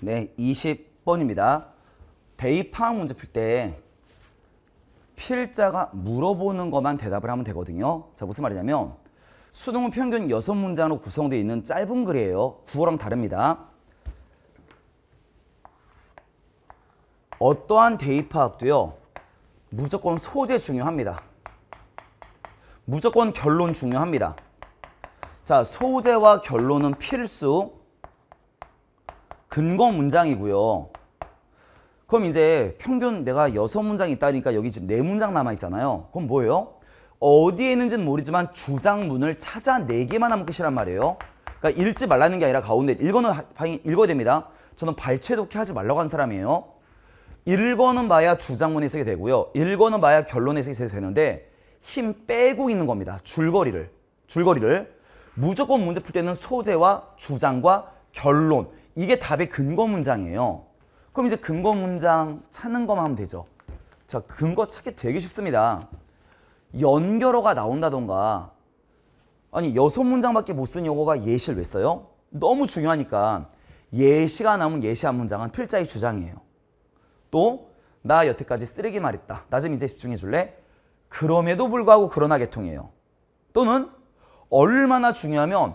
네, 20번입니다. 대입항 문제 풀 때 필자가 물어보는 것만 대답을 하면 되거든요. 자, 무슨 말이냐면 수능은 평균 6문장으로 구성되어 있는 짧은 글이에요. 구어랑 다릅니다. 어떠한 대입 파도요 무조건 소재 중요합니다. 무조건 결론 중요합니다. 자, 소재와 결론은 필수. 근거 문장이고요. 그럼 이제 평균 내가 여섯 문장 있다니까 여기 지금 네 문장 남아 있잖아요. 그럼 뭐예요? 어디에 있는지는 모르지만 주장문을 찾아내기만 하면 끝이란 말이에요. 그러니까 읽지 말라는 게 아니라 가운데 읽어는 읽어야 됩니다. 저는 발췌독해 하지 말라고 한 사람이에요. 읽어는 봐야 주장문 해석이 되고요. 읽어는 봐야 결론 해석이 되는데 힘 빼고 있는 겁니다. 줄거리를. 줄거리를. 무조건 문제 풀 때는 소재와 주장과 결론. 이게 답의 근거 문장이에요. 그럼 이제 근거 문장 찾는 것만 하면 되죠. 자, 근거 찾기 되게 쉽습니다. 연결어가 나온다던가 아니 여섯 문장밖에 못쓴 영어가 예시를 왜 써요? 너무 중요하니까 예시가 남은 예시한 문장은 필자의 주장이에요. 또 나 여태까지 쓰레기 말했다. 나 좀 이제 집중해 줄래? 그럼에도 불구하고 그러나 개통이에요. 또는 얼마나 중요하면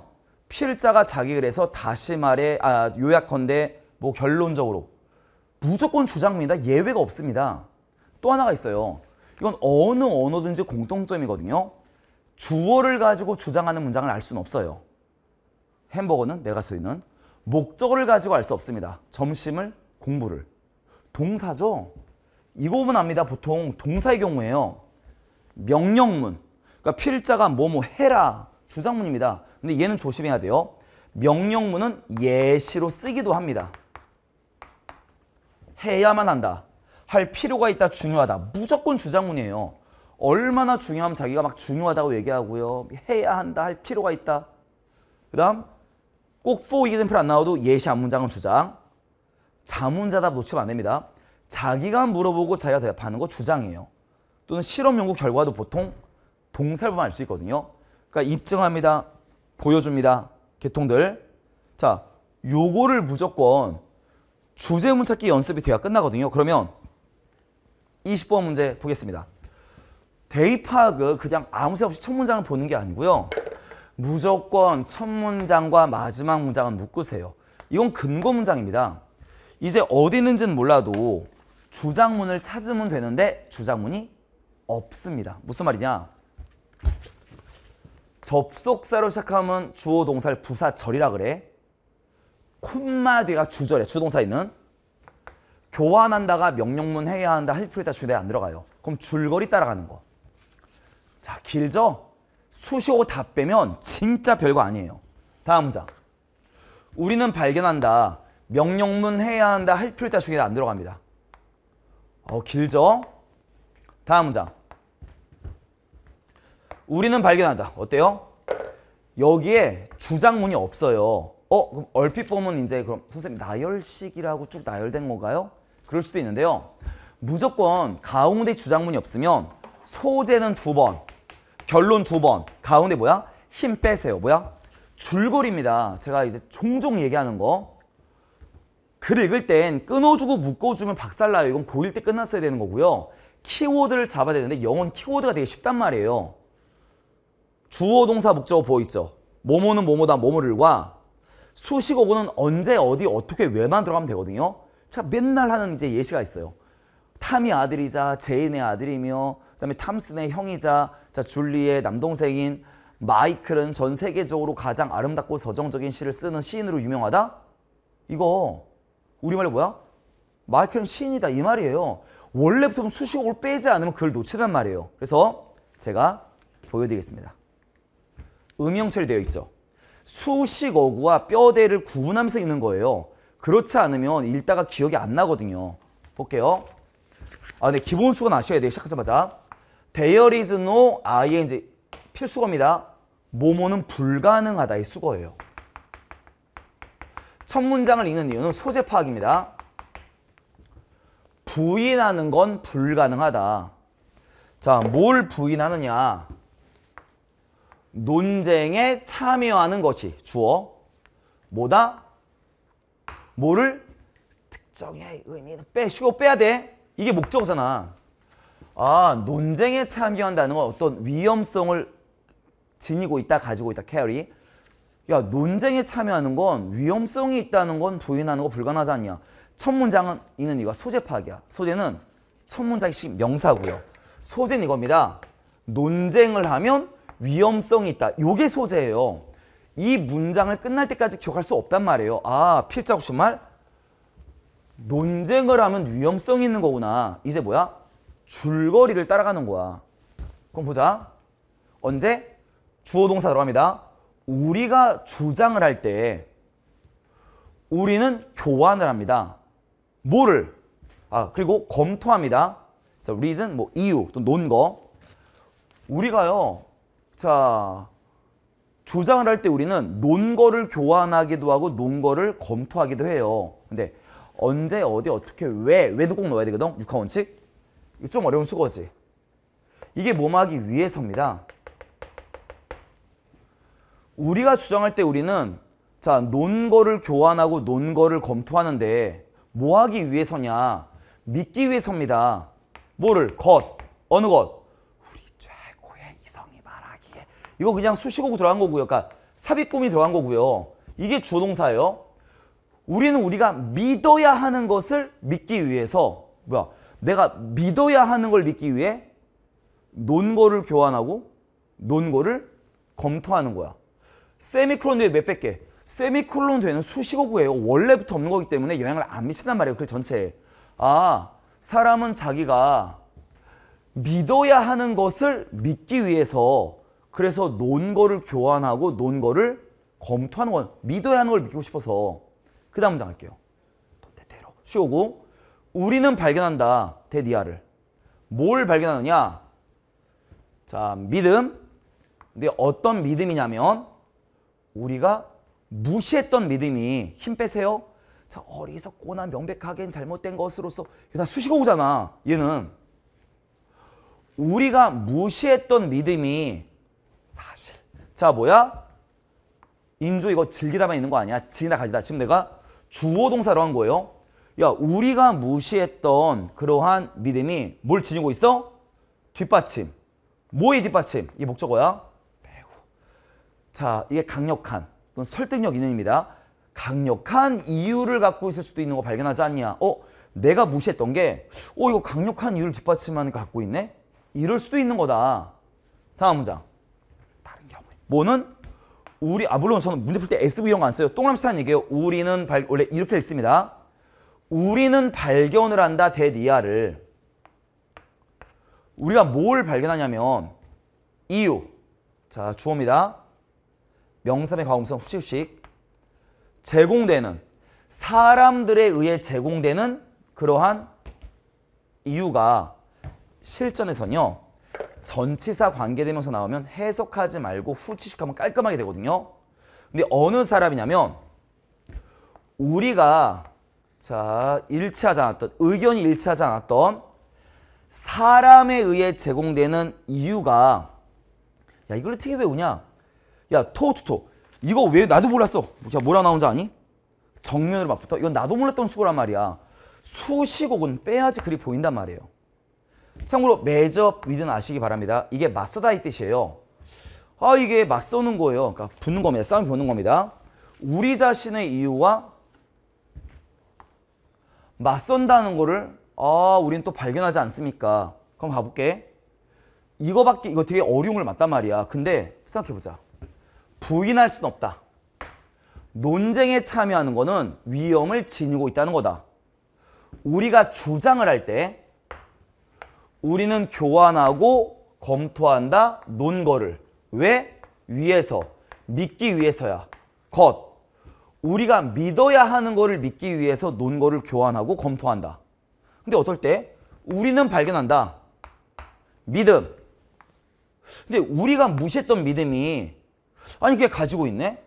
필자가 자기를 해서 다시 말해 아, 요약컨대 뭐 결론적으로 무조건 주장입니다. 예외가 없습니다. 또 하나가 있어요. 이건 어느 언어든지 공통점이거든요. 주어를 가지고 주장하는 문장을 알 수는 없어요. 햄버거는 내가 서 있는 목적어를 가지고 알 수 없습니다. 점심을 공부를 동사죠. 이거 보면 압니다. 보통 동사의 경우에요. 명령문 그러니까 필자가 뭐뭐 해라 주장문입니다. 근데 얘는 조심해야 돼요. 명령문은 예시로 쓰기도 합니다. 해야만 한다. 할 필요가 있다. 중요하다. 무조건 주장문이에요. 얼마나 중요하면 자기가 막 중요하다고 얘기하고요. 해야 한다. 할 필요가 있다. 그 다음 꼭 for 이기준표 안 나와도 예시 안문장은 주장. 자문자답 놓치면 안 됩니다. 자기가 물어보고 자기가 대답하는 거 주장이에요. 또는 실험 연구 결과도 보통 동사를 보면 알수 있거든요. 그러니까 입증합니다. 보여줍니다. 개통들. 자, 요거를 무조건 주제문 찾기 연습이 돼야 끝나거든요. 그러면 20번 문제 보겠습니다. 대입 파악은 그냥 아무 새 없이 첫 문장을 보는 게 아니고요. 무조건 첫 문장과 마지막 문장은 묶으세요. 이건 근거 문장입니다. 이제 어디 있는지는 몰라도 주장문을 찾으면 되는데 주장문이 없습니다. 무슨 말이냐? 접속사로 시작하면 주어 동사를 부사절이라 그래. 콤마 뒤가 주절에 주동사 있는. 교환한다가 명령문 해야 한다 헬프리다 주대 안 들어가요. 그럼 줄거리 따라가는 거. 자 길죠? 수시오 다 빼면 진짜 별거 아니에요. 다음 문장. 우리는 발견한다. 명령문 해야 한다 헬프리다 주대 안 들어갑니다. 어 길죠? 다음 문장. 우리는 발견한다. 어때요? 여기에 주장문이 없어요. 어, 그럼 얼핏 보면 이제 그럼 선생님 나열식이라고 쭉 나열된 건가요? 그럴 수도 있는데요. 무조건 가운데 주장문이 없으면 소재는 두 번, 결론 두 번, 가운데 뭐야? 힘 빼세요. 뭐야? 줄거리입니다. 제가 이제 종종 얘기하는 거. 글 읽을 땐 끊어주고 묶어주면 박살나요. 이건 고1 때 끝났어야 되는 거고요. 키워드를 잡아야 되는데 영어는 키워드가 되게 쉽단 말이에요. 주어 동사 목적어 보이죠 뭐뭐는 뭐뭐다 뭐뭐를과 수식어구는 언제 어디 어떻게 왜만 들어가면 되거든요. 자 맨날 하는 이제 예시가 있어요. 탐이 아들이자 제인의 아들이며 그다음에 탐슨의 형이자 자 줄리의 남동생인 마이클은 전 세계적으로 가장 아름답고 서정적인 시를 쓰는 시인으로 유명하다? 이거 우리말로 뭐야? 마이클은 시인이다 이 말이에요. 원래부터 수식어를 빼지 않으면 그 놓치단 말이에요. 그래서 제가 보여드리겠습니다. 음영체로 되어 있죠. 수식 어구와 뼈대를 구분하면서 읽는 거예요. 그렇지 않으면 읽다가 기억이 안 나거든요. 볼게요. 아, 네, 기본 수건 아셔야 돼요. 시작하자마자. There is no ing 필수어입니다. 모모는 불가능하다 이 수거예요. 첫 문장을 읽는 이유는 소재 파악입니다. 부인하는 건 불가능하다. 자, 뭘 부인하느냐? 논쟁에 참여하는 것이 주어 뭐다? 뭐를? 특정의 의미는 빼쉬고 빼야 돼. 이게 목적어잖아. 아 논쟁에 참여한다는 건 어떤 위험성을 지니고 있다 가지고 있다 캐리. 야 논쟁에 참여하는 건 위험성이 있다는 건 부인하는 거 불가능하지 않냐. 첫 문장은 있는 이유 소재 파악이야. 소재는 첫 문장이 명사고요. 소재는 이겁니다. 논쟁을 하면 위험성이 있다. 요게 소재예요. 이 문장을 끝날 때까지 기억할 수 없단 말이에요. 아, 필자구신말 논쟁을 하면 위험성이 있는 거구나. 이제 뭐야? 줄거리를 따라가는 거야. 그럼 보자. 언제? 주어 동사 들어갑니다. 우리가 주장을 할 때 우리는 교환을 합니다. 뭐를? 아, 그리고 검토합니다. 그래서 reason 뭐 이유 또 논거. 우리가요. 자, 주장을 할 때 우리는 논거를 교환하기도 하고 논거를 검토하기도 해요. 근데 언제, 어디, 어떻게, 왜, 왜도 꼭 넣어야 되거든? 육하원칙? 이거 좀 어려운 수거지. 이게 뭐하기 위해서입니다. 우리가 주장할 때 우리는 자 논거를 교환하고 논거를 검토하는데 뭐 하기 위해서냐 믿기 위해서입니다 뭐를 것 어느 것 이거 그냥 수식어구 들어간 거고요. 그러니까 삽입품이 들어간 거고요. 이게 주동사예요 우리는 우리가 믿어야 하는 것을 믿기 위해서 뭐야 내가 믿어야 하는 걸 믿기 위해 논거를 교환하고 논거를 검토하는 거야. 세미콜론 뒤에 몇백 개. 세미콜론 뒤에는 수식어구예요. 원래부터 없는 거기 때문에 영향을 안 미친단 말이에요. 그 전체에. 아 사람은 자기가 믿어야 하는 것을 믿기 위해서 그래서 논거를 교환하고 논거를 검토하는 건 믿어야 하는 걸 믿고 싶어서 그 다음 문장 할게요. 대대로 쉬오고 우리는 발견한다 데디아를 뭘 발견하느냐 자 믿음 근데 어떤 믿음이냐면 우리가 무시했던 믿음이 힘 빼세요 자 어리석고나 명백하게 잘못된 것으로서 나 수식어잖아 얘는 우리가 무시했던 믿음이 자 뭐야? 인조 이거 즐기다만 있는 거 아니야. 지나 가지다. 지금 내가 주어 동사로 한 거예요. 야 우리가 무시했던 그러한 믿음이 뭘 지니고 있어? 뒷받침. 뭐의 뒷받침? 이 목적어야. 배우. 자 이게 강력한 또는 설득력 이념 입니다. 강력한 이유를 갖고 있을 수도 있는 거 발견하지 않냐. 어? 내가 무시했던 게 어? 이거 강력한 이유를 뒷받침하는 갖고 있네? 이럴 수도 있는 거다. 다음 문장. 뭐는 우리 아 물론 저는 문제 풀 때 SV 이런 거 안 써요. 동그라미 치라는 얘기예요. 우리는 발, 원래 이렇게 읽습니다. 우리는 발견을 한다 대니아를 우리가 뭘 발견하냐면 이유 자 주어입니다. 명사의 과거성 후식후식 제공되는 사람들에 의해 제공되는 그러한 이유가 실전에서는요. 전치사 관계대명사 나오면 해석하지 말고 후치식하면 깔끔하게 되거든요. 근데 어느 사람이냐면 우리가 자 일치하지 않았던 의견이 일치하지 않았던 사람에 의해 제공되는 이유가 야 이걸 어떻게 배우냐 야 토투토 이거 왜 나도 몰랐어 야 뭐라 나온지 아니? 정면으로 맞붙어 이건 나도 몰랐던 수고란 말이야 수식옥은 빼야지 글이 보인단 말이에요 참고로 매접 위드 아시기 바랍니다. 이게 맞서다 이 뜻이에요. 아 이게 맞서는 거예요. 그러니까 붙는 겁니다. 싸움이 붙는 겁니다. 우리 자신의 이유와 맞선다는 거를 아우린또 발견하지 않습니까? 그럼 가볼게. 이거밖에 이거 되게 어려운 걸 맞단 말이야. 근데 생각해보자. 부인할 수는 없다. 논쟁에 참여하는 거는 위험을 지니고 있다는 거다. 우리가 주장을 할때 우리는 교환하고 검토한다. 논거를. 왜? 위해서 믿기 위해서야. 것. 우리가 믿어야 하는 거를 믿기 위해서 논거를 교환하고 검토한다. 근데 어떨 때? 우리는 발견한다. 믿음. 근데 우리가 무시했던 믿음이 아니 그게 가지고 있네?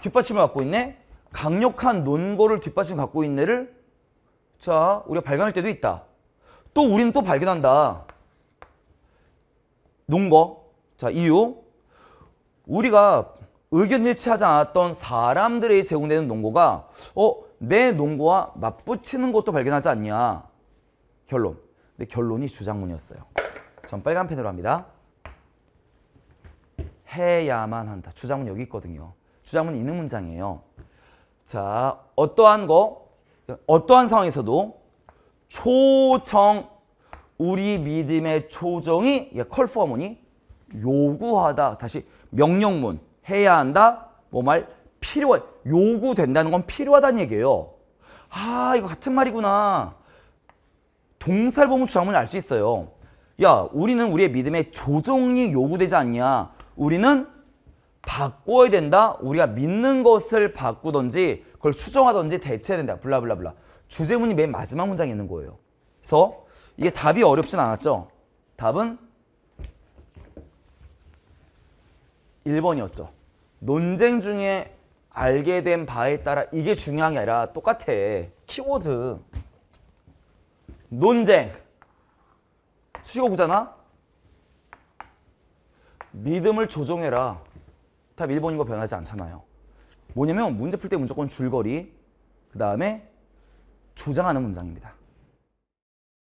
뒷받침을 갖고 있네? 강력한 논거를 뒷받침 갖고 있네를 자 우리가 발견할 때도 있다. 또 우리는 또 발견한다. 농거 자, 이유. 우리가 의견 일치하지 않았던 사람들의 제공되는 농거가 어, 내농거와 맞붙이는 것도 발견하지 않냐. 결론. 근데 결론이 주장문이었어요. 전 빨간 펜으로 합니다. 해야만 한다. 주장문 여기 있거든요. 주장문 있는 문장이에요. 자, 어떠한 거, 어떠한 상황에서도 초정 우리 믿음의 초정이 예, 컬퍼문이 요구하다 다시 명령문 해야 한다 뭐 말 필요해 요구된다는 건 필요하다는 얘기예요 아 이거 같은 말이구나 동사를 보면 주장문을 알 수 있어요 야 우리는 우리의 믿음의 조정이 요구되지 않냐 우리는 바꿔야 된다 우리가 믿는 것을 바꾸든지 그걸 수정하든지 대체해야 된다 블라블라블라 주제문이 맨 마지막 문장에 있는 거예요. 그래서 이게 답이 어렵진 않았죠. 답은 1번이었죠. 논쟁 중에 알게 된 바에 따라 이게 중요한 게 아니라 똑같아. 키워드. 논쟁. 수식어 잖아 믿음을 조정해라. 답 1번인 거 변하지 않잖아요. 뭐냐면 문제 풀 때 무조건 줄거리, 그 다음에 주장하는 문장입니다.